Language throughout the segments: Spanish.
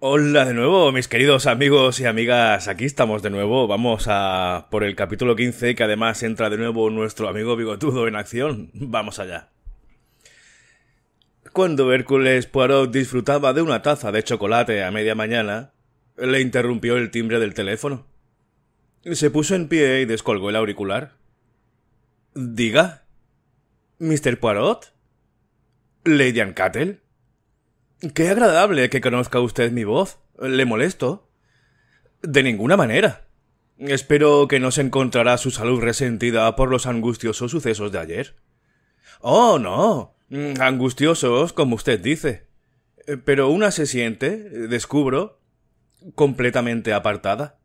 Hola de nuevo, mis queridos amigos y amigas, aquí estamos de nuevo, vamos a por el capítulo 15 que además entra de nuevo nuestro amigo bigotudo en acción, vamos allá. Cuando Hércules Poirot disfrutaba de una taza de chocolate a media mañana, le interrumpió el timbre del teléfono. Se puso en pie y descolgó el auricular. ¿Diga? ¿Mr. Poirot? ¿Lady Ann Qué agradable que conozca usted mi voz. ¿Le molesto? De ninguna manera. Espero que no se encontrará su salud resentida por los angustiosos sucesos de ayer. Oh, no. Mm, angustiosos, como usted dice. Eh, pero una se siente, descubro, completamente apartada.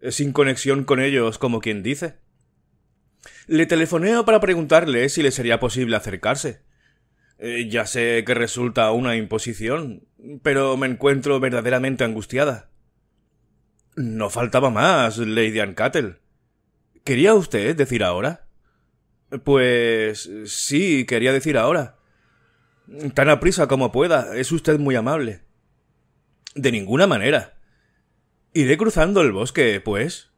Eh, sin conexión con ellos, como quien dice. Le telefoneo para preguntarle si le sería posible acercarse. Eh, ya sé que resulta una imposición, pero me encuentro verdaderamente angustiada. No faltaba más, Lady Ancattle. ¿Quería usted decir ahora? Pues sí, quería decir ahora. Tan a prisa como pueda, es usted muy amable. De ninguna manera. Iré cruzando el bosque, pues.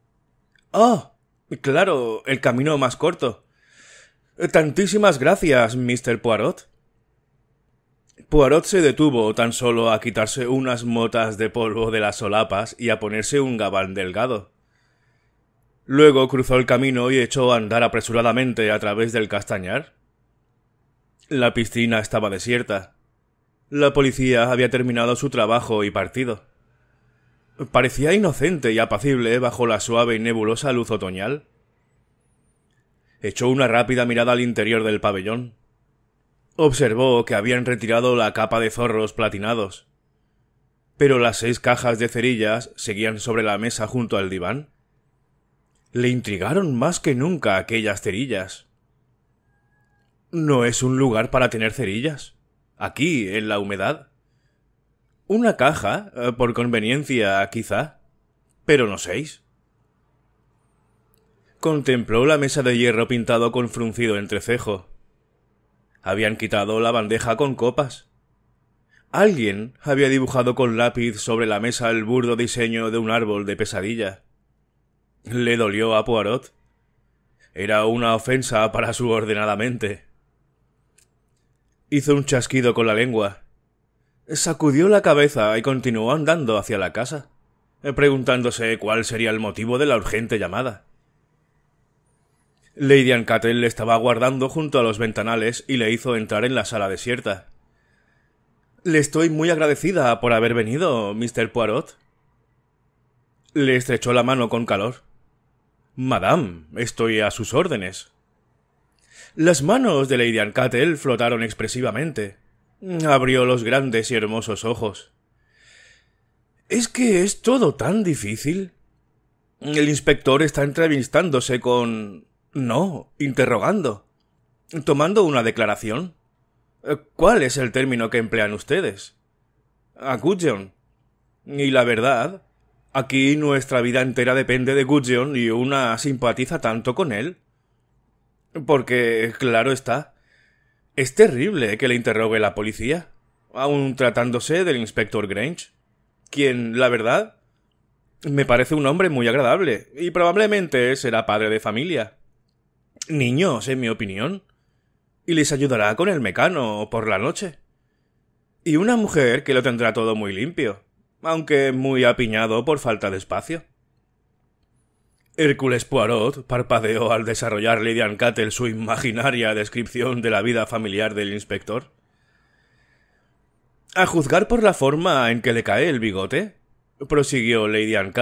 Oh, claro, el camino más corto. Tantísimas gracias, Mr. Poirot. Poirot se detuvo tan solo a quitarse unas motas de polvo de las solapas y a ponerse un gabán delgado. Luego cruzó el camino y echó a andar apresuradamente a través del castañar. La piscina estaba desierta. La policía había terminado su trabajo y partido. Parecía inocente y apacible bajo la suave y nebulosa luz otoñal. Echó una rápida mirada al interior del pabellón. Observó que habían retirado la capa de zorros platinados. Pero las seis cajas de cerillas seguían sobre la mesa junto al diván. Le intrigaron más que nunca aquellas cerillas. No es un lugar para tener cerillas. Aquí, en la humedad. Una caja, eh, por conveniencia, quizá. Pero no seis. Contempló la mesa de hierro pintado con fruncido entrecejo habían quitado la bandeja con copas. Alguien había dibujado con lápiz sobre la mesa el burdo diseño de un árbol de pesadilla. Le dolió a Poirot. Era una ofensa para su ordenada mente. Hizo un chasquido con la lengua. Sacudió la cabeza y continuó andando hacia la casa, preguntándose cuál sería el motivo de la urgente llamada. Lady Ancatel le estaba aguardando junto a los ventanales y le hizo entrar en la sala desierta. Le estoy muy agradecida por haber venido, Mr. Poirot. Le estrechó la mano con calor. Madame, estoy a sus órdenes. Las manos de Lady Ancatel flotaron expresivamente. Abrió los grandes y hermosos ojos. ¿Es que es todo tan difícil? El inspector está entrevistándose con. No, interrogando. Tomando una declaración. Eh, ¿Cuál es el término que emplean ustedes? A Gudgeon. Y la verdad, aquí nuestra vida entera depende de Gudgeon y una simpatiza tanto con él. Porque, claro está, es terrible que le interrogue la policía, aun tratándose del inspector Grange, quien, la verdad, me parece un hombre muy agradable y probablemente será padre de familia niños, en mi opinión, y les ayudará con el mecano por la noche. Y una mujer que lo tendrá todo muy limpio, aunque muy apiñado por falta de espacio. Hércules Poirot parpadeó al desarrollar Lady Ancattle su imaginaria descripción de la vida familiar del inspector. A juzgar por la forma en que le cae el bigote, prosiguió Lady Ann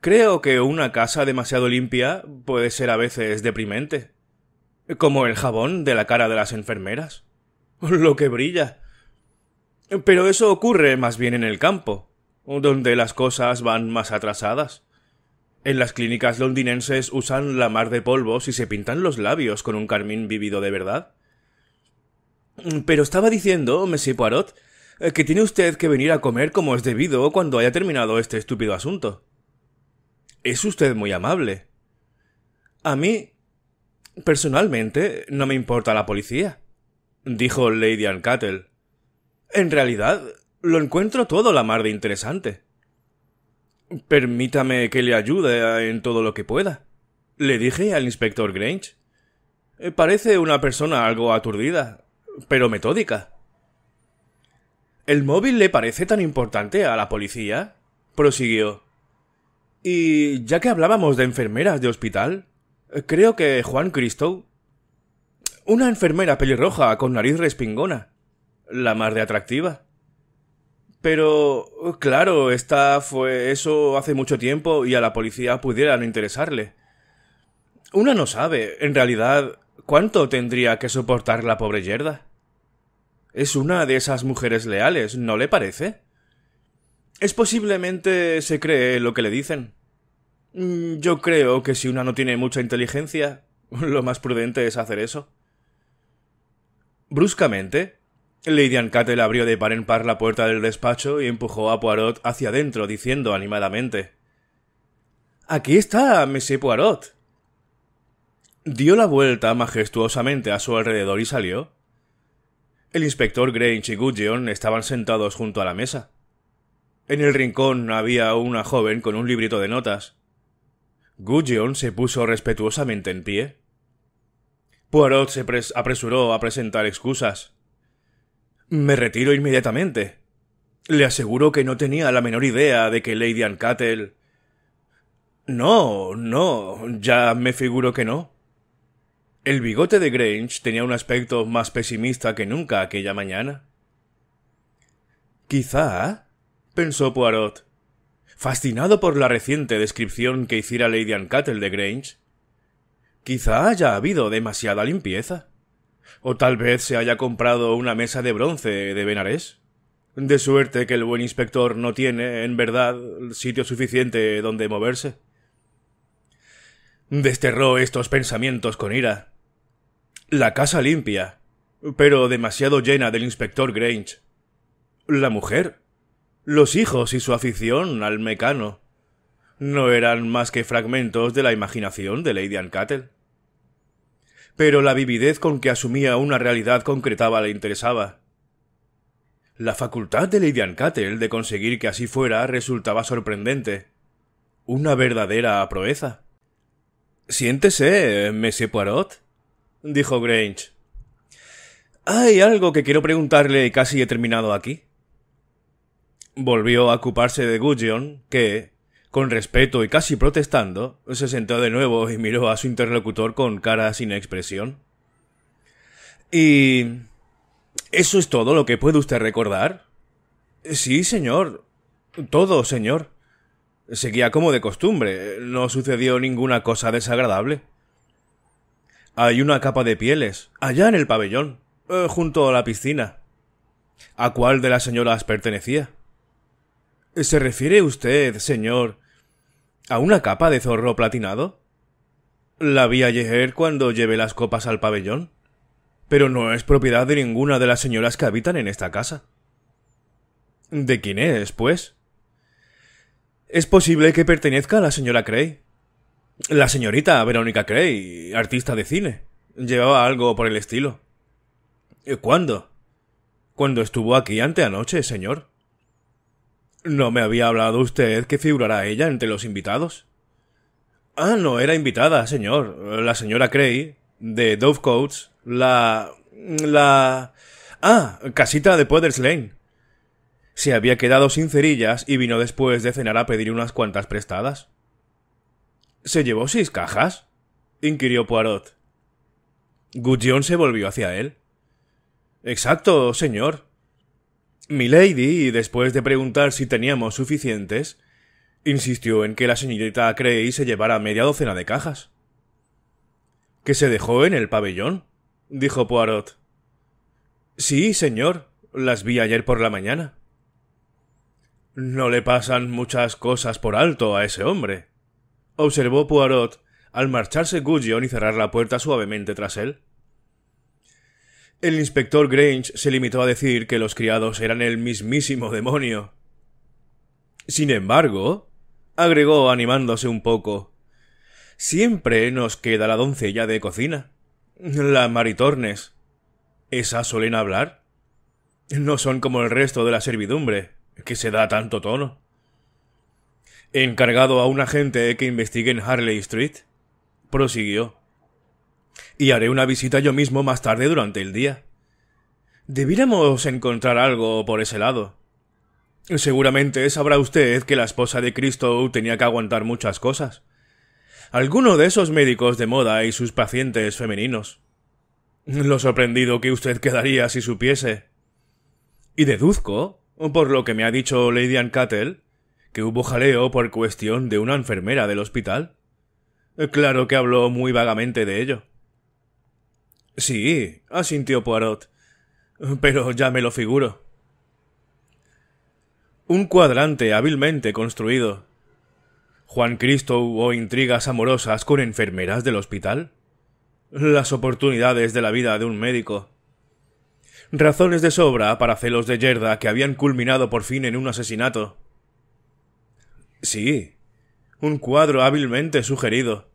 Creo que una casa demasiado limpia puede ser a veces deprimente. Como el jabón de la cara de las enfermeras. Lo que brilla. Pero eso ocurre más bien en el campo, donde las cosas van más atrasadas. En las clínicas londinenses usan la mar de polvos y se pintan los labios con un carmín vivido de verdad. Pero estaba diciendo, Monsieur Poirot, eh, que tiene usted que venir a comer como es debido cuando haya terminado este estúpido asunto. Es usted muy amable. A mí, personalmente, no me importa la policía, dijo Lady Ancattle. En realidad, lo encuentro todo la mar de interesante. Permítame que le ayude en todo lo que pueda, le dije al inspector Grange. Parece una persona algo aturdida, pero metódica. ¿El móvil le parece tan importante a la policía? prosiguió. Y ya que hablábamos de enfermeras de hospital, eh, creo que Juan Cristo... Una enfermera pelirroja con nariz respingona. La más de atractiva. Pero, claro, esta fue eso hace mucho tiempo y a la policía pudieran interesarle. Una no sabe, en realidad, cuánto tendría que soportar la pobre yerda. Es una de esas mujeres leales, ¿no le parece? Es posiblemente se cree lo que le dicen. Mm, yo creo que si una no tiene mucha inteligencia, lo más prudente es hacer eso. Bruscamente, Lady Ancatel abrió de par en par la puerta del despacho y empujó a Poirot hacia adentro, diciendo animadamente Aquí está, Monsieur Poirot. Dio la vuelta majestuosamente a su alrededor y salió. El inspector Grange y Gudgeon estaban sentados junto a la mesa. En el rincón había una joven con un librito de notas. Gudgeon se puso respetuosamente en pie. Poirot se apresuró a presentar excusas. Me retiro inmediatamente. Le aseguro que no tenía la menor idea de que Lady Ancatel. No, no, ya me figuro que no. El bigote de Grange tenía un aspecto más pesimista que nunca aquella mañana. Quizá, pensó Poirot, fascinado por la reciente descripción que hiciera Lady Ancattle de Grange. Quizá haya habido demasiada limpieza. O tal vez se haya comprado una mesa de bronce de Benares. De suerte que el buen inspector no tiene, en verdad, sitio suficiente donde moverse. Desterró estos pensamientos con ira. La casa limpia, pero demasiado llena del inspector Grange. La mujer, los hijos y su afición al mecano no eran más que fragmentos de la imaginación de Lady Ancattle. Pero la vividez con que asumía una realidad concretaba le interesaba. La facultad de Lady Ancattle de conseguir que así fuera resultaba sorprendente. Una verdadera proeza. Siéntese, Monsieur Poirot, dijo Grange. Hay algo que quiero preguntarle y casi he terminado aquí volvió a ocuparse de Gudgeon, que, con respeto y casi protestando, se sentó de nuevo y miró a su interlocutor con cara sin expresión. ¿Y eso es todo lo que puede usted recordar? Sí, señor. Todo, señor. Seguía como de costumbre. No sucedió ninguna cosa desagradable. Hay una capa de pieles, allá en el pabellón, eh, junto a la piscina. ¿A cuál de las señoras pertenecía? ¿Se refiere usted, señor, a una capa de zorro platinado? La vi ayer cuando llevé las copas al pabellón. Pero no es propiedad de ninguna de las señoras que habitan en esta casa. ¿De quién es, pues? Es posible que pertenezca a la señora Cray. La señorita Verónica Cray, artista de cine. Llevaba algo por el estilo. ¿Cuándo? Cuando estuvo aquí ante anoche, señor. ¿No me había hablado usted que figurara ella entre los invitados? Ah, no, era invitada, señor. La señora Cray, de Dovecoats, la... la... Ah, casita de Poder's Lane. Se había quedado sin cerillas y vino después de cenar a pedir unas cuantas prestadas. ¿Se llevó seis cajas? inquirió Poirot. Gudjon se volvió hacia él. Exacto, señor. Milady, después de preguntar si teníamos suficientes, insistió en que la señorita Cray se llevara media docena de cajas. ¿Que se dejó en el pabellón? dijo Poirot. Sí, señor, las vi ayer por la mañana. No le pasan muchas cosas por alto a ese hombre, observó Poirot al marcharse Gullion y cerrar la puerta suavemente tras él. El inspector Grange se limitó a decir que los criados eran el mismísimo demonio. Sin embargo, agregó animándose un poco, siempre nos queda la doncella de cocina, la Maritornes. ¿Esa suelen hablar? No son como el resto de la servidumbre, que se da tanto tono. Encargado a un agente que investigue en Harley Street, prosiguió. Y haré una visita yo mismo más tarde durante el día. Debiéramos encontrar algo por ese lado. Seguramente sabrá usted que la esposa de Cristo tenía que aguantar muchas cosas. Alguno de esos médicos de moda y sus pacientes femeninos. Lo sorprendido que usted quedaría si supiese. Y deduzco, por lo que me ha dicho Lady Ancattle que hubo jaleo por cuestión de una enfermera del hospital. Claro que habló muy vagamente de ello. Sí, asintió Poirot. Pero ya me lo figuro. Un cuadrante hábilmente construido. Juan Cristo hubo intrigas amorosas con enfermeras del hospital. Las oportunidades de la vida de un médico. Razones de sobra para celos de Yerda que habían culminado por fin en un asesinato. Sí, un cuadro hábilmente sugerido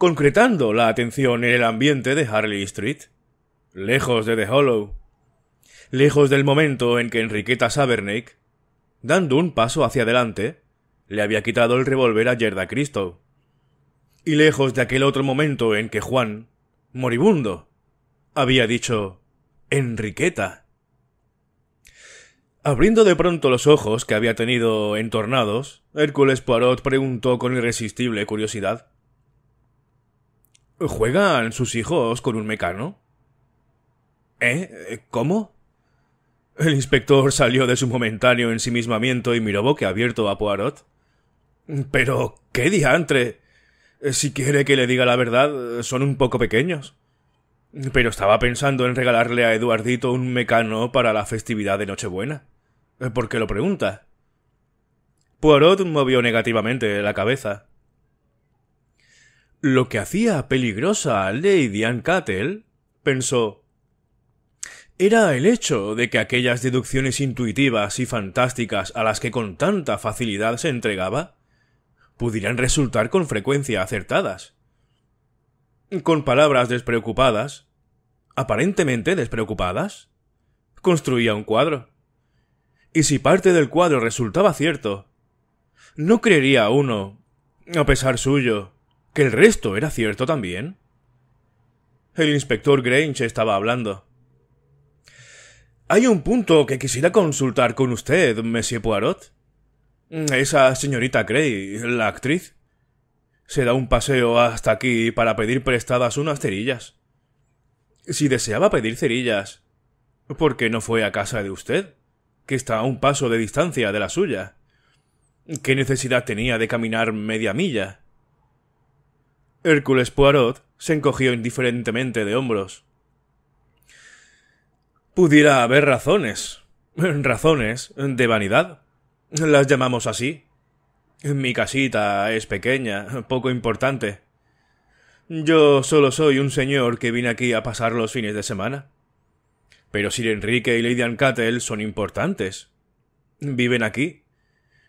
concretando la atención en el ambiente de Harley Street. Lejos de The Hollow. Lejos del momento en que Enriqueta Savernake, dando un paso hacia adelante, le había quitado el revólver a Yerda Cristo. Y lejos de aquel otro momento en que Juan, moribundo, había dicho Enriqueta. Abriendo de pronto los ojos que había tenido entornados, Hércules Poirot preguntó con irresistible curiosidad ¿Juegan sus hijos con un mecano? ¿Eh? ¿Cómo? El inspector salió de su momentáneo ensimismamiento y miró abierto a Poirot. Pero, ¿qué diantre? Si quiere que le diga la verdad, son un poco pequeños. Pero estaba pensando en regalarle a Eduardito un mecano para la festividad de Nochebuena. ¿Por qué lo pregunta? Poirot movió negativamente la cabeza. Lo que hacía peligrosa a Lady Anne Cattle, pensó, era el hecho de que aquellas deducciones intuitivas y fantásticas a las que con tanta facilidad se entregaba pudieran resultar con frecuencia acertadas. Con palabras despreocupadas, aparentemente despreocupadas, construía un cuadro. Y si parte del cuadro resultaba cierto, no creería uno, a pesar suyo, que el resto era cierto también. El inspector Grange estaba hablando. Hay un punto que quisiera consultar con usted, Monsieur Poirot. Esa señorita Gray, la actriz, se da un paseo hasta aquí para pedir prestadas unas cerillas. Si deseaba pedir cerillas, ¿por qué no fue a casa de usted, que está a un paso de distancia de la suya? ¿Qué necesidad tenía de caminar media milla? Hércules Poirot se encogió indiferentemente de hombros. Pudiera haber razones. Razones de vanidad. Las llamamos así. Mi casita es pequeña, poco importante. Yo solo soy un señor que vine aquí a pasar los fines de semana. Pero Sir Enrique y Lady Ancatel son importantes. Viven aquí.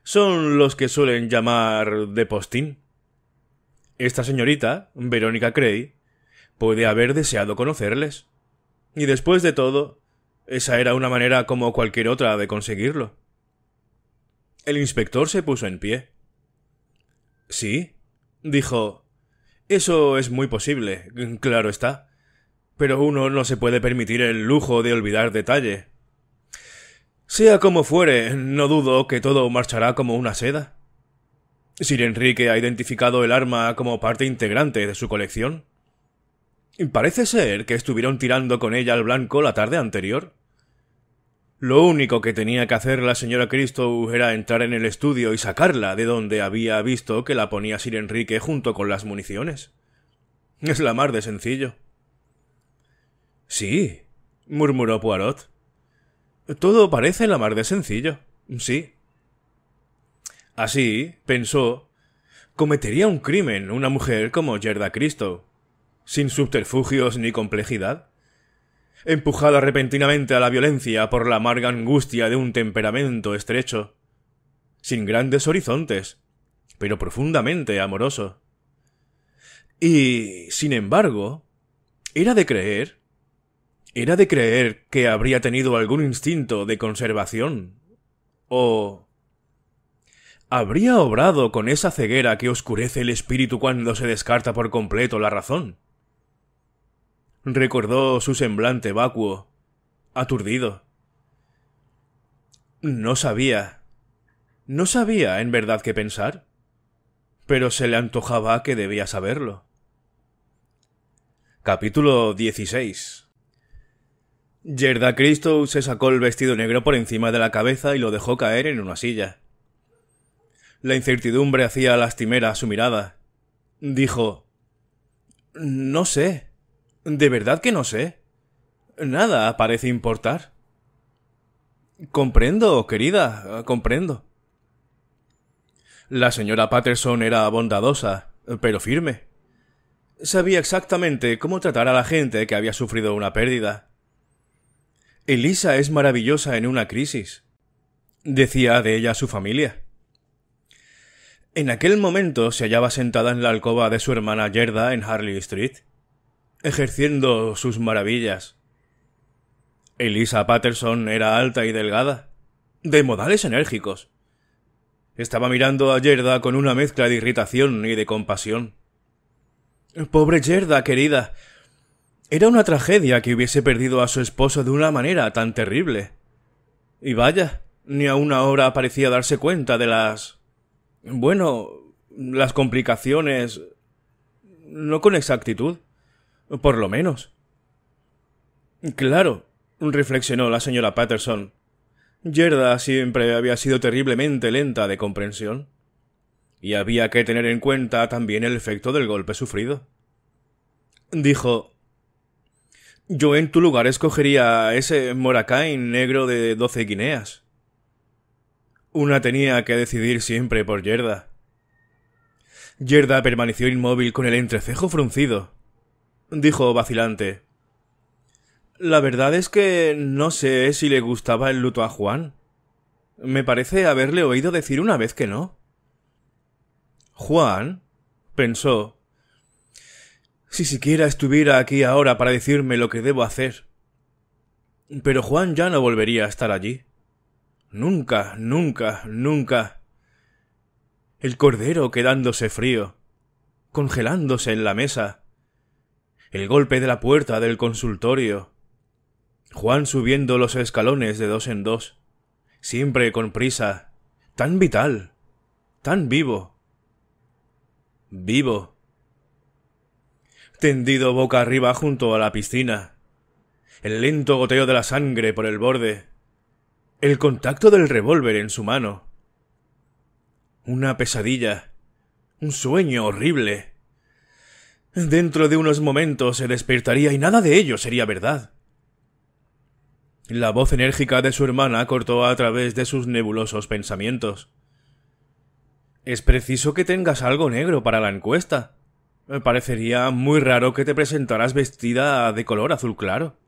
Son los que suelen llamar de postín. Esta señorita, Verónica Cray, puede haber deseado conocerles. Y después de todo, esa era una manera como cualquier otra de conseguirlo. El inspector se puso en pie. Sí, dijo. Eso es muy posible, claro está. Pero uno no se puede permitir el lujo de olvidar detalle. Sea como fuere, no dudo que todo marchará como una seda. Sir Enrique ha identificado el arma como parte integrante de su colección. Parece ser que estuvieron tirando con ella al blanco la tarde anterior. Lo único que tenía que hacer la señora Cristo era entrar en el estudio y sacarla de donde había visto que la ponía Sir Enrique junto con las municiones. Es la mar de sencillo. Sí, murmuró Poirot. Todo parece la mar de sencillo. Sí. Así, pensó, cometería un crimen una mujer como Gerda Cristo, sin subterfugios ni complejidad. Empujada repentinamente a la violencia por la amarga angustia de un temperamento estrecho, sin grandes horizontes, pero profundamente amoroso. Y, sin embargo, era de creer, era de creer que habría tenido algún instinto de conservación, o ¿Habría obrado con esa ceguera que oscurece el espíritu cuando se descarta por completo la razón? Recordó su semblante vacuo, aturdido. No sabía. No sabía en verdad qué pensar. Pero se le antojaba que debía saberlo. Capítulo 16 Yerda Cristo se sacó el vestido negro por encima de la cabeza y lo dejó caer en una silla. La incertidumbre hacía lastimera su mirada. Dijo No sé. De verdad que no sé. Nada parece importar. Comprendo, querida, comprendo. La señora Patterson era bondadosa, pero firme. Sabía exactamente cómo tratar a la gente que había sufrido una pérdida. Elisa es maravillosa en una crisis, decía de ella su familia. En aquel momento se hallaba sentada en la alcoba de su hermana Yerda en Harley Street, ejerciendo sus maravillas. Elisa Patterson era alta y delgada, de modales enérgicos. Estaba mirando a Yerda con una mezcla de irritación y de compasión. Pobre Yerda, querida. Era una tragedia que hubiese perdido a su esposo de una manera tan terrible. Y vaya, ni a una hora parecía darse cuenta de las bueno, las complicaciones... No con exactitud. Por lo menos. Claro, reflexionó la señora Patterson. Yerda siempre había sido terriblemente lenta de comprensión. Y había que tener en cuenta también el efecto del golpe sufrido. Dijo Yo en tu lugar escogería ese moracain negro de doce guineas. Una tenía que decidir siempre por Yerda. Yerda permaneció inmóvil con el entrecejo fruncido. Dijo vacilante. La verdad es que no sé si le gustaba el luto a Juan. Me parece haberle oído decir una vez que no. Juan, pensó, si siquiera estuviera aquí ahora para decirme lo que debo hacer. Pero Juan ya no volvería a estar allí. Nunca, nunca, nunca. El cordero quedándose frío, congelándose en la mesa. El golpe de la puerta del consultorio. Juan subiendo los escalones de dos en dos, siempre con prisa, tan vital, tan vivo. Vivo. Tendido boca arriba junto a la piscina. El lento goteo de la sangre por el borde el contacto del revólver en su mano. Una pesadilla. Un sueño horrible. Dentro de unos momentos se despertaría y nada de ello sería verdad. La voz enérgica de su hermana cortó a través de sus nebulosos pensamientos. Es preciso que tengas algo negro para la encuesta. Me parecería muy raro que te presentaras vestida de color azul claro.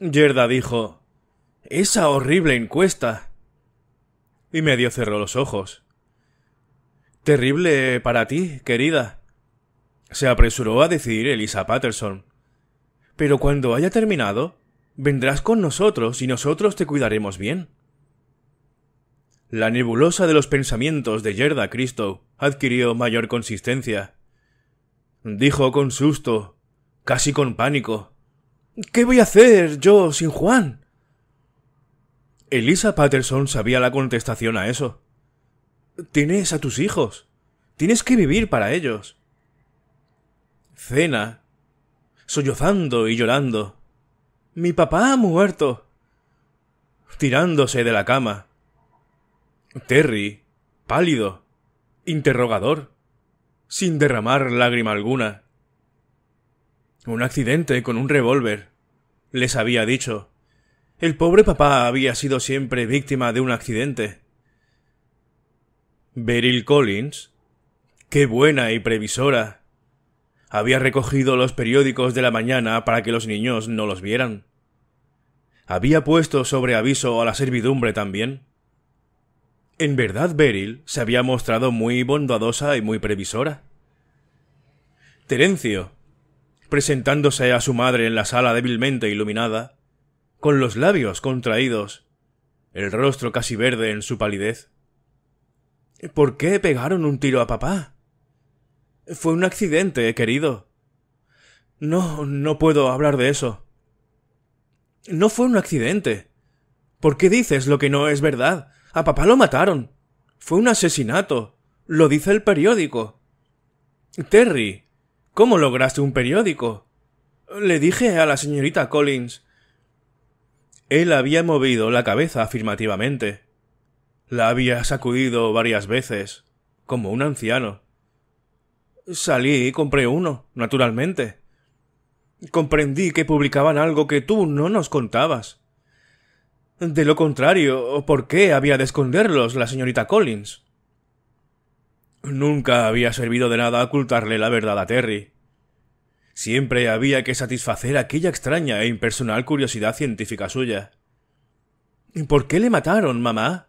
Yerda dijo esa horrible encuesta. Y medio cerró los ojos. Terrible para ti, querida. Se apresuró a decir Elisa Patterson. Pero cuando haya terminado, vendrás con nosotros y nosotros te cuidaremos bien. La nebulosa de los pensamientos de Yerda Cristo adquirió mayor consistencia. Dijo con susto, casi con pánico. ¿Qué voy a hacer yo sin Juan? Elisa Patterson sabía la contestación a eso. Tienes a tus hijos. Tienes que vivir para ellos. Cena, sollozando y llorando. Mi papá ha muerto. Tirándose de la cama. Terry, pálido, interrogador, sin derramar lágrima alguna. Un accidente con un revólver, les había dicho. El pobre papá había sido siempre víctima de un accidente. Beryl Collins, qué buena y previsora, había recogido los periódicos de la mañana para que los niños no los vieran. Había puesto sobre aviso a la servidumbre también. En verdad, Beryl se había mostrado muy bondadosa y muy previsora. Terencio, presentándose a su madre en la sala débilmente iluminada, con los labios contraídos, el rostro casi verde en su palidez. ¿Por qué pegaron un tiro a papá? Fue un accidente, querido. No, no puedo hablar de eso. No fue un accidente. ¿Por qué dices lo que no es verdad? A papá lo mataron. Fue un asesinato. Lo dice el periódico. Terry, ¿cómo lograste un periódico? Le dije a la señorita Collins él había movido la cabeza afirmativamente. La había sacudido varias veces, como un anciano. Salí y compré uno, naturalmente. Comprendí que publicaban algo que tú no nos contabas. De lo contrario, ¿por qué había de esconderlos la señorita Collins? Nunca había servido de nada ocultarle la verdad a Terry. Siempre había que satisfacer aquella extraña e impersonal curiosidad científica suya. ¿Y por qué le mataron, mamá?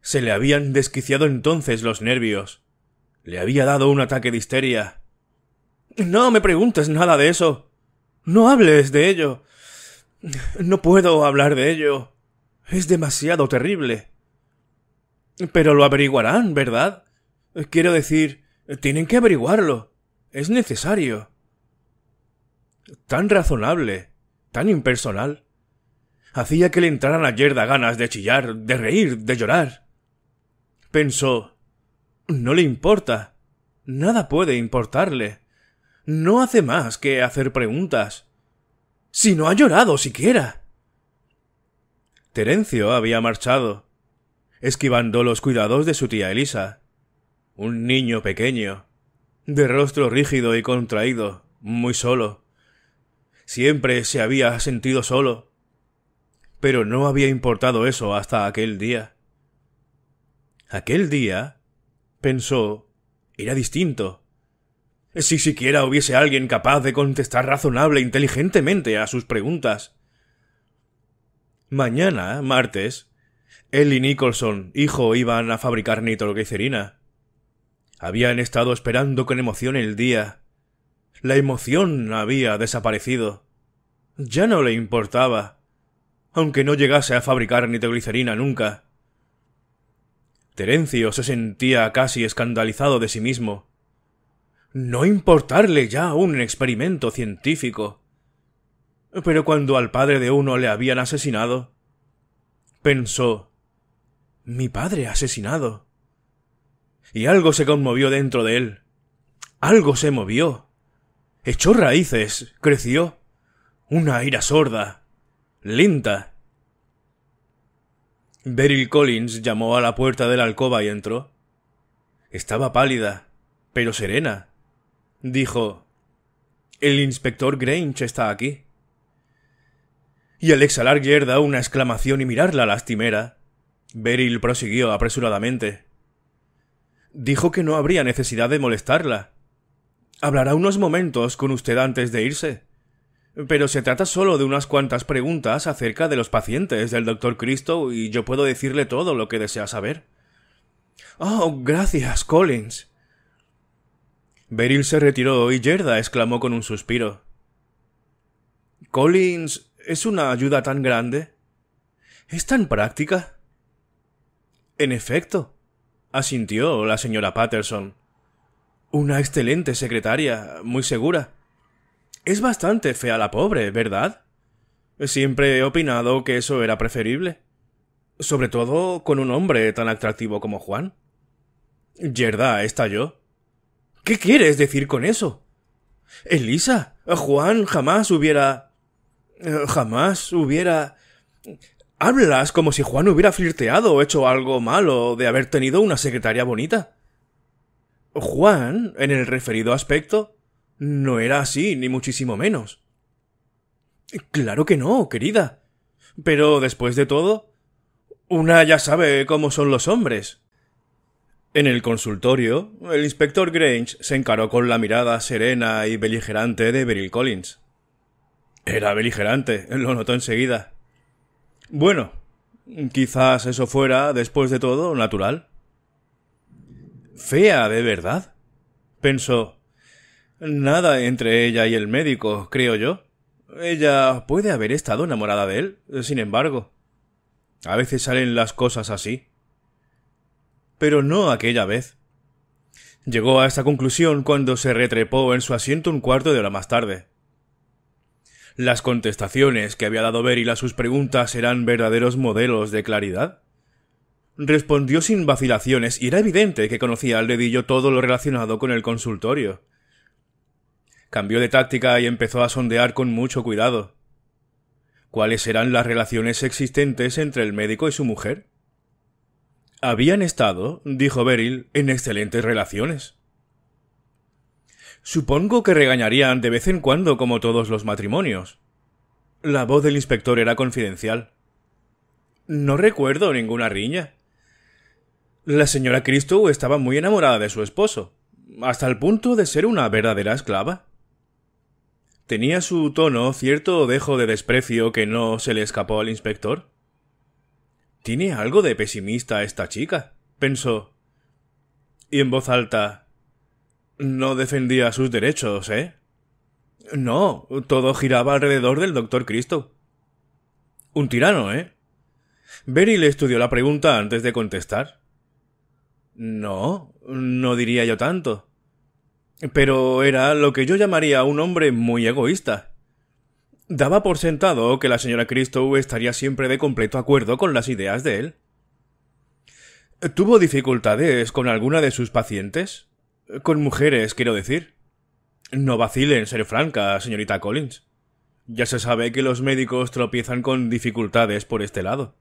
Se le habían desquiciado entonces los nervios. Le había dado un ataque de histeria. No me preguntes nada de eso. No hables de ello. No puedo hablar de ello. Es demasiado terrible. Pero lo averiguarán, ¿verdad? Quiero decir, tienen que averiguarlo es necesario. Tan razonable, tan impersonal. Hacía que le entraran a Yerda ganas de chillar, de reír, de llorar. Pensó No le importa. Nada puede importarle. No hace más que hacer preguntas. Si no ha llorado siquiera. Terencio había marchado, esquivando los cuidados de su tía Elisa. Un niño pequeño, de rostro rígido y contraído, muy solo. Siempre se había sentido solo. Pero no había importado eso hasta aquel día. Aquel día, pensó, era distinto. Si siquiera hubiese alguien capaz de contestar razonable e inteligentemente a sus preguntas. Mañana, martes, él y Nicholson, hijo, iban a fabricar nitroglicerina. Habían estado esperando con emoción el día. La emoción había desaparecido. Ya no le importaba, aunque no llegase a fabricar nitroglicerina nunca. Terencio se sentía casi escandalizado de sí mismo. No importarle ya un experimento científico. Pero cuando al padre de uno le habían asesinado, pensó mi padre asesinado y algo se conmovió dentro de él. Algo se movió. Echó raíces, creció. Una ira sorda, lenta. Beryl Collins llamó a la puerta de la alcoba y entró. Estaba pálida, pero serena. Dijo El inspector Grange está aquí. Y al exhalar Gerda una exclamación y mirarla lastimera, Beryl prosiguió apresuradamente. Dijo que no habría necesidad de molestarla. Hablará unos momentos con usted antes de irse. Pero se trata solo de unas cuantas preguntas acerca de los pacientes del doctor Cristo y yo puedo decirle todo lo que desea saber. Oh, gracias, Collins. Beryl se retiró y Yerda exclamó con un suspiro. Collins es una ayuda tan grande. Es tan práctica. En efecto, asintió la señora Patterson. Una excelente secretaria, muy segura. Es bastante fea la pobre, ¿verdad? Siempre he opinado que eso era preferible. Sobre todo con un hombre tan atractivo como Juan. Yerda yo. ¿Qué quieres decir con eso? Elisa, Juan jamás hubiera. jamás hubiera. Hablas como si Juan hubiera flirteado o hecho algo malo de haber tenido una secretaria bonita. Juan, en el referido aspecto, no era así, ni muchísimo menos. Claro que no, querida. Pero después de todo, una ya sabe cómo son los hombres. En el consultorio, el inspector Grange se encaró con la mirada serena y beligerante de Beryl Collins. Era beligerante, lo notó enseguida. Bueno, quizás eso fuera, después de todo, natural. Fea, de verdad. Pensó. Nada entre ella y el médico, creo yo. Ella puede haber estado enamorada de él, sin embargo. A veces salen las cosas así. Pero no aquella vez. Llegó a esta conclusión cuando se retrepó en su asiento un cuarto de hora más tarde. ¿Las contestaciones que había dado Beryl a sus preguntas eran verdaderos modelos de claridad? Respondió sin vacilaciones y era evidente que conocía al dedillo todo lo relacionado con el consultorio. Cambió de táctica y empezó a sondear con mucho cuidado. ¿Cuáles eran las relaciones existentes entre el médico y su mujer? Habían estado, dijo Beryl, en excelentes relaciones. Supongo que regañarían de vez en cuando como todos los matrimonios. La voz del inspector era confidencial. No recuerdo ninguna riña. La señora Cristo estaba muy enamorada de su esposo, hasta el punto de ser una verdadera esclava. Tenía su tono cierto dejo de desprecio que no se le escapó al inspector. Tiene algo de pesimista esta chica, pensó. Y en voz alta no defendía sus derechos, ¿eh? No, todo giraba alrededor del doctor Cristo. Un tirano, ¿eh? le estudió la pregunta antes de contestar. No, no diría yo tanto. Pero era lo que yo llamaría un hombre muy egoísta. Daba por sentado que la señora Cristo estaría siempre de completo acuerdo con las ideas de él. ¿Tuvo dificultades con alguna de sus pacientes? Con mujeres, quiero decir. No vacile en ser franca, señorita Collins. Ya se sabe que los médicos tropiezan con dificultades por este lado.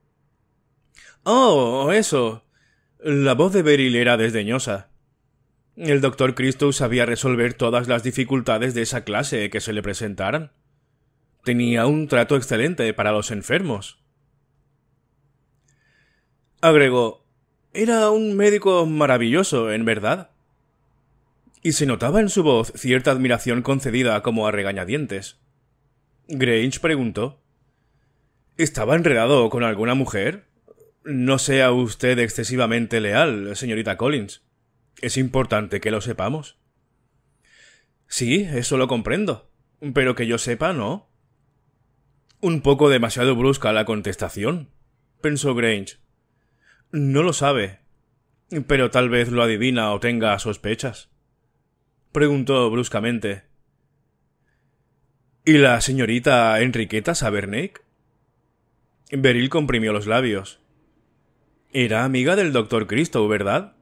Oh, eso. La voz de Beryl era desdeñosa. El doctor Christou sabía resolver todas las dificultades de esa clase que se le presentaran. Tenía un trato excelente para los enfermos. Agregó, era un médico maravilloso, en verdad y se notaba en su voz cierta admiración concedida como a regañadientes. Grange preguntó ¿Estaba enredado con alguna mujer? No sea usted excesivamente leal, señorita Collins. Es importante que lo sepamos. Sí, eso lo comprendo. Pero que yo sepa, no. Un poco demasiado brusca la contestación, pensó Grange. No lo sabe, pero tal vez lo adivina o tenga sospechas preguntó bruscamente. ¿Y la señorita Enriqueta Sabernick? Beril comprimió los labios. Era amiga del doctor Cristo ¿verdad?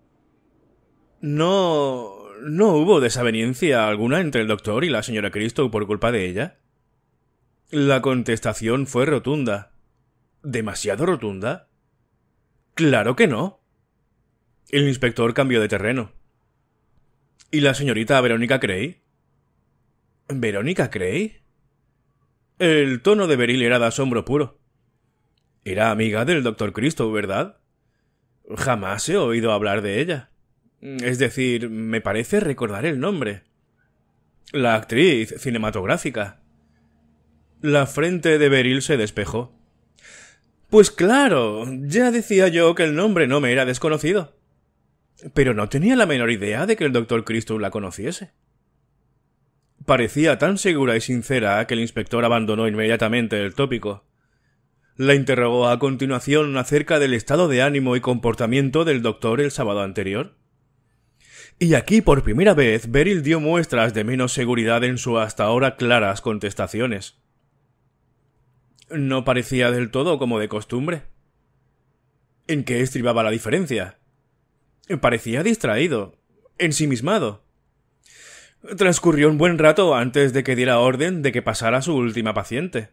No. no hubo desaveniencia alguna entre el doctor y la señora Cristo por culpa de ella. La contestación fue rotunda. ¿Demasiado rotunda? Claro que no. El inspector cambió de terreno. ¿Y la señorita Verónica Cray? ¿Verónica Cray? El tono de Beril era de asombro puro. Era amiga del doctor Cristo, ¿verdad? Jamás he oído hablar de ella. Es decir, me parece recordar el nombre. La actriz cinematográfica. La frente de Beril se despejó. Pues claro, ya decía yo que el nombre no me era desconocido. Pero no tenía la menor idea de que el doctor Christou la conociese. Parecía tan segura y sincera que el inspector abandonó inmediatamente el tópico. La interrogó a continuación acerca del estado de ánimo y comportamiento del doctor el sábado anterior. Y aquí por primera vez Beryl dio muestras de menos seguridad en sus hasta ahora claras contestaciones. No parecía del todo como de costumbre. ¿En qué estribaba la diferencia? Parecía distraído, ensimismado. Transcurrió un buen rato antes de que diera orden de que pasara su última paciente.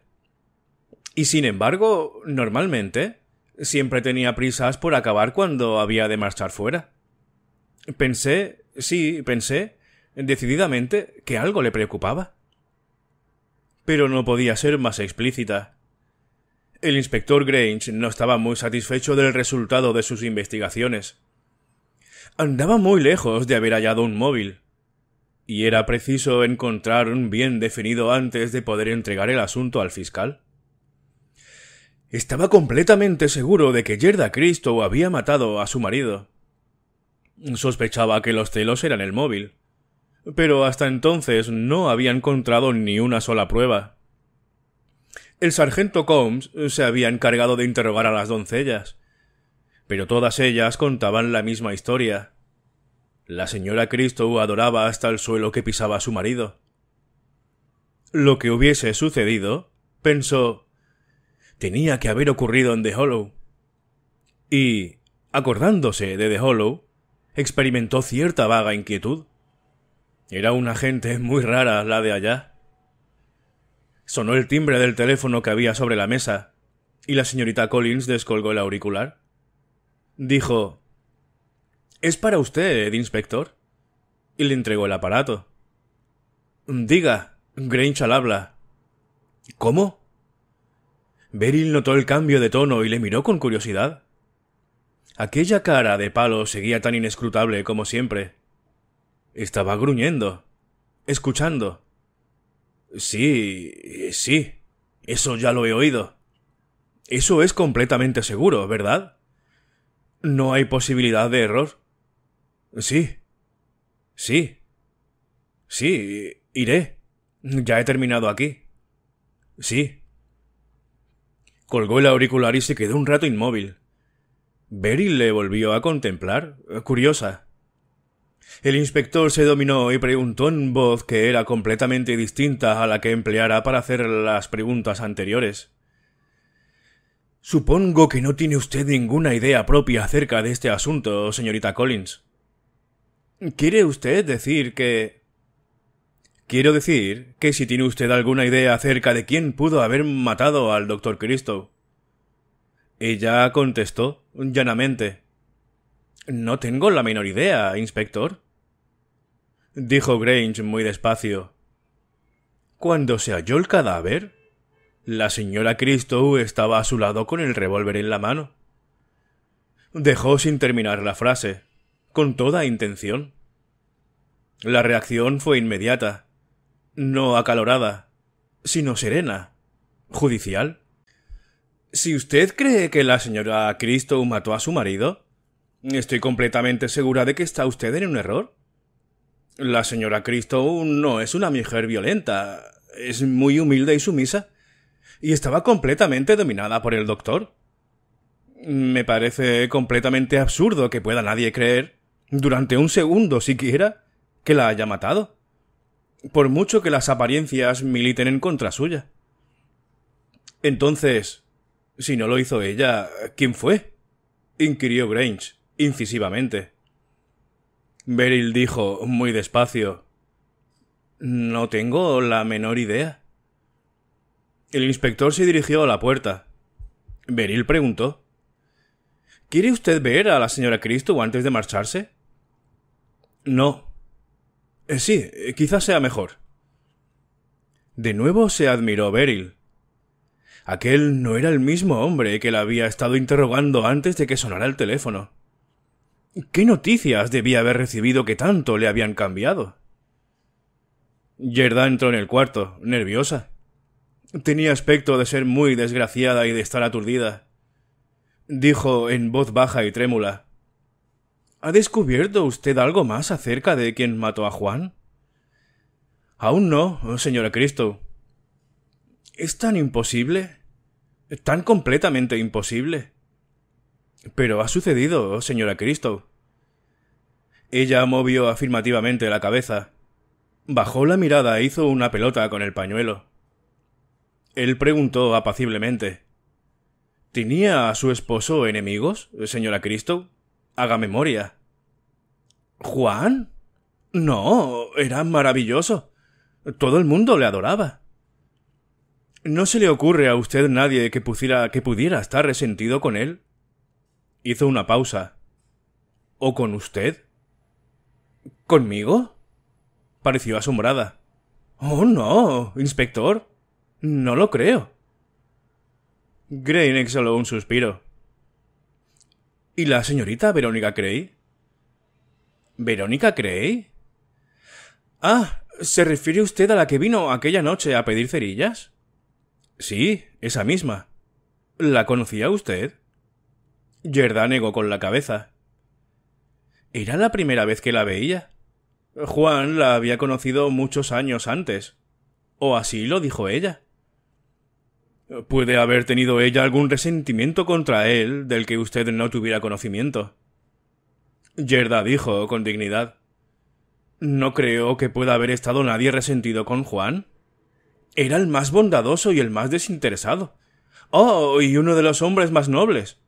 Y sin embargo, normalmente, siempre tenía prisas por acabar cuando había de marchar fuera. Pensé, sí, pensé, decididamente, que algo le preocupaba. Pero no podía ser más explícita. El inspector Grange no estaba muy satisfecho del resultado de sus investigaciones. Andaba muy lejos de haber hallado un móvil, y era preciso encontrar un bien definido antes de poder entregar el asunto al fiscal. Estaba completamente seguro de que yerda Cristo había matado a su marido. Sospechaba que los celos eran el móvil, pero hasta entonces no había encontrado ni una sola prueba. El sargento Combs se había encargado de interrogar a las doncellas, pero todas ellas contaban la misma historia. La señora Cristo adoraba hasta el suelo que pisaba su marido. Lo que hubiese sucedido, pensó, tenía que haber ocurrido en The Hollow. Y, acordándose de The Hollow, experimentó cierta vaga inquietud. Era una gente muy rara la de allá. Sonó el timbre del teléfono que había sobre la mesa, y la señorita Collins descolgó el auricular. Dijo Es para usted, inspector. Y le entregó el aparato. Diga, Grinch al habla. ¿Cómo? Beryl notó el cambio de tono y le miró con curiosidad. Aquella cara de palo seguía tan inescrutable como siempre. Estaba gruñendo, escuchando. Sí, sí, eso ya lo he oído. Eso es completamente seguro, ¿verdad? ¿No hay posibilidad de error? Sí. Sí. Sí, iré. Ya he terminado aquí. Sí. Colgó el auricular y se quedó un rato inmóvil. Beryl le volvió a contemplar, eh, curiosa. El inspector se dominó y preguntó en voz que era completamente distinta a la que empleara para hacer las preguntas anteriores. Supongo que no tiene usted ninguna idea propia acerca de este asunto, señorita Collins. ¿Quiere usted decir que... Quiero decir que si tiene usted alguna idea acerca de quién pudo haber matado al doctor Cristo. Ella contestó llanamente. No tengo la menor idea, inspector. Dijo Grange muy despacio. Cuando se halló el cadáver, la señora Cristo estaba a su lado con el revólver en la mano. Dejó sin terminar la frase, con toda intención. La reacción fue inmediata, no acalorada, sino serena, judicial. Si usted cree que la señora Cristo mató a su marido, estoy completamente segura de que está usted en un error. La señora Cristo no es una mujer violenta, es muy humilde y sumisa y estaba completamente dominada por el doctor. Me parece completamente absurdo que pueda nadie creer, durante un segundo siquiera, que la haya matado. Por mucho que las apariencias militen en contra suya. Entonces, si no lo hizo ella, ¿quién fue? inquirió Grange, incisivamente. Beryl dijo muy despacio. No tengo la menor idea. El inspector se dirigió a la puerta. Beryl preguntó ¿Quiere usted ver a la señora Cristo antes de marcharse? No. Eh, sí, eh, quizás sea mejor. De nuevo se admiró Beryl. Aquel no era el mismo hombre que la había estado interrogando antes de que sonara el teléfono. ¿Qué noticias debía haber recibido que tanto le habían cambiado? Yerda entró en el cuarto, nerviosa. Tenía aspecto de ser muy desgraciada y de estar aturdida. Dijo en voz baja y trémula. ¿Ha descubierto usted algo más acerca de quien mató a Juan? Aún no, señora Cristo. ¿Es tan imposible? ¿Tan completamente imposible? Pero ha sucedido, señora Cristo. Ella movió afirmativamente la cabeza. Bajó la mirada e hizo una pelota con el pañuelo. Él preguntó apaciblemente. ¿Tenía a su esposo enemigos, señora Cristo? Haga memoria. ¿Juan? No, era maravilloso. Todo el mundo le adoraba. ¿No se le ocurre a usted nadie que, que pudiera estar resentido con él? Hizo una pausa. ¿O con usted? ¿Conmigo? Pareció asombrada. Oh, no, inspector. No lo creo. Gray exhaló un suspiro. ¿Y la señorita Verónica Cray? ¿Verónica Cray? Ah, ¿se refiere usted a la que vino aquella noche a pedir cerillas? Sí, esa misma. ¿La conocía usted? Yerda negó con la cabeza. Era la primera vez que la veía. Juan la había conocido muchos años antes. O así lo dijo ella. ¿Puede haber tenido ella algún resentimiento contra él del que usted no tuviera conocimiento? yerda dijo con dignidad. No creo que pueda haber estado nadie resentido con Juan. Era el más bondadoso y el más desinteresado. Oh, y uno de los hombres más nobles.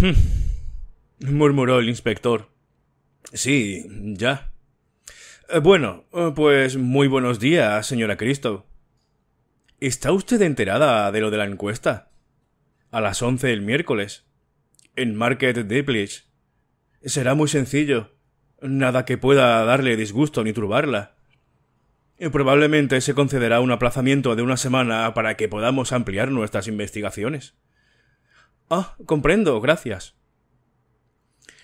Hmm, murmuró el inspector. Sí, ya. Eh, bueno, pues muy buenos días, señora Cristo. ¿Está usted enterada de lo de la encuesta? A las once del miércoles. En Market Diplich. Será muy sencillo. Nada que pueda darle disgusto ni turbarla. Eh, probablemente se concederá un aplazamiento de una semana para que podamos ampliar nuestras investigaciones. Ah, comprendo, gracias.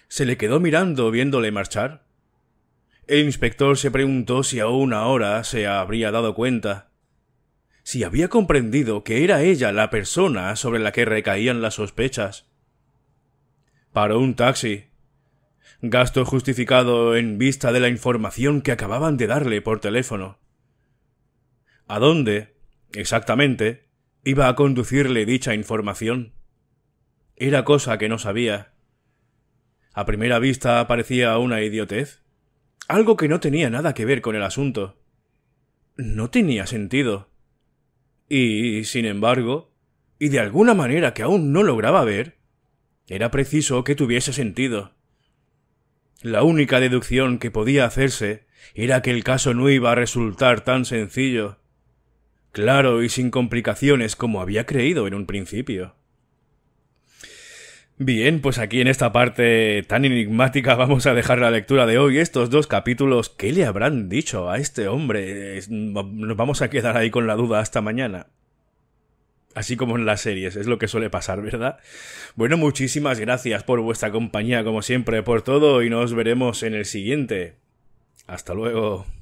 Se le quedó mirando viéndole marchar. El inspector se preguntó si aún ahora se habría dado cuenta si había comprendido que era ella la persona sobre la que recaían las sospechas. Paró un taxi. Gasto justificado en vista de la información que acababan de darle por teléfono. ¿A dónde, exactamente, iba a conducirle dicha información? Era cosa que no sabía. A primera vista parecía una idiotez. Algo que no tenía nada que ver con el asunto. No tenía sentido. Y, sin embargo, y de alguna manera que aún no lograba ver, era preciso que tuviese sentido. La única deducción que podía hacerse era que el caso no iba a resultar tan sencillo, claro y sin complicaciones como había creído en un principio. Bien, pues aquí en esta parte tan enigmática vamos a dejar la lectura de hoy. Estos dos capítulos, ¿qué le habrán dicho a este hombre? Nos vamos a quedar ahí con la duda hasta mañana. Así como en las series, es lo que suele pasar, ¿verdad? Bueno, muchísimas gracias por vuestra compañía, como siempre, por todo, y nos veremos en el siguiente. Hasta luego.